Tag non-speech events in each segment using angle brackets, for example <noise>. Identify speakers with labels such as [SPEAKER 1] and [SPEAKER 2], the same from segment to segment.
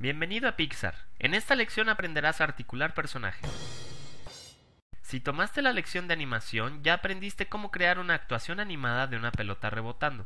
[SPEAKER 1] Bienvenido a Pixar. En esta lección aprenderás a articular personajes. Si tomaste la lección de animación, ya aprendiste cómo crear una actuación animada de una pelota rebotando.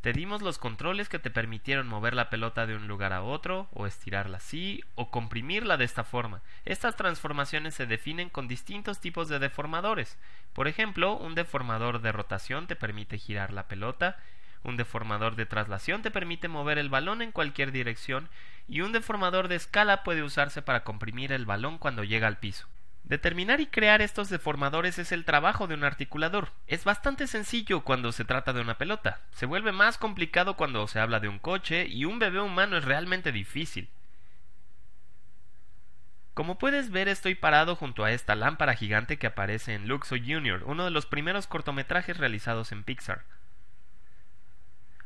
[SPEAKER 1] Te dimos los controles que te permitieron mover la pelota de un lugar a otro, o estirarla así, o comprimirla de esta forma. Estas transformaciones se definen con distintos tipos de deformadores. Por ejemplo, un deformador de rotación te permite girar la pelota, un deformador de traslación te permite mover el balón en cualquier dirección y un deformador de escala puede usarse para comprimir el balón cuando llega al piso. Determinar y crear estos deformadores es el trabajo de un articulador. Es bastante sencillo cuando se trata de una pelota. Se vuelve más complicado cuando se habla de un coche y un bebé humano es realmente difícil. Como puedes ver estoy parado junto a esta lámpara gigante que aparece en Luxo Jr., uno de los primeros cortometrajes realizados en Pixar.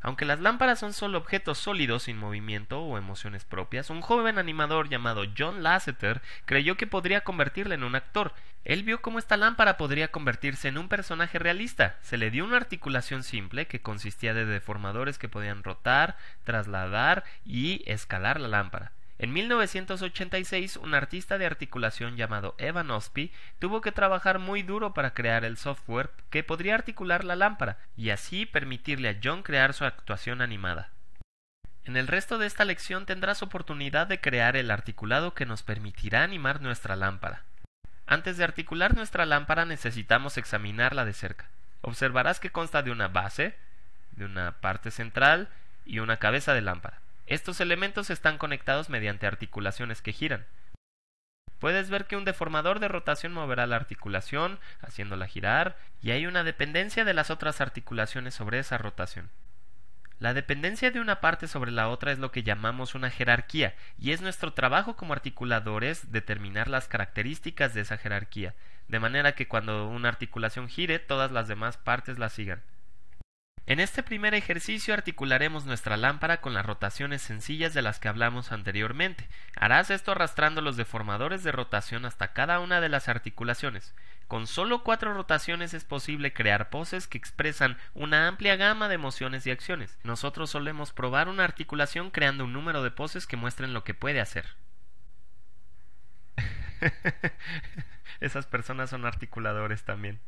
[SPEAKER 1] Aunque las lámparas son solo objetos sólidos sin movimiento o emociones propias, un joven animador llamado John Lasseter creyó que podría convertirla en un actor. Él vio cómo esta lámpara podría convertirse en un personaje realista. Se le dio una articulación simple que consistía de deformadores que podían rotar, trasladar y escalar la lámpara. En 1986, un artista de articulación llamado Evan Osby tuvo que trabajar muy duro para crear el software que podría articular la lámpara y así permitirle a John crear su actuación animada. En el resto de esta lección tendrás oportunidad de crear el articulado que nos permitirá animar nuestra lámpara. Antes de articular nuestra lámpara necesitamos examinarla de cerca. Observarás que consta de una base, de una parte central y una cabeza de lámpara. Estos elementos están conectados mediante articulaciones que giran. Puedes ver que un deformador de rotación moverá la articulación, haciéndola girar, y hay una dependencia de las otras articulaciones sobre esa rotación. La dependencia de una parte sobre la otra es lo que llamamos una jerarquía, y es nuestro trabajo como articuladores determinar las características de esa jerarquía, de manera que cuando una articulación gire todas las demás partes la sigan. En este primer ejercicio articularemos nuestra lámpara con las rotaciones sencillas de las que hablamos anteriormente. Harás esto arrastrando los deformadores de rotación hasta cada una de las articulaciones. Con solo cuatro rotaciones es posible crear poses que expresan una amplia gama de emociones y acciones. Nosotros solemos probar una articulación creando un número de poses que muestren lo que puede hacer. <laughs> Esas personas son articuladores también.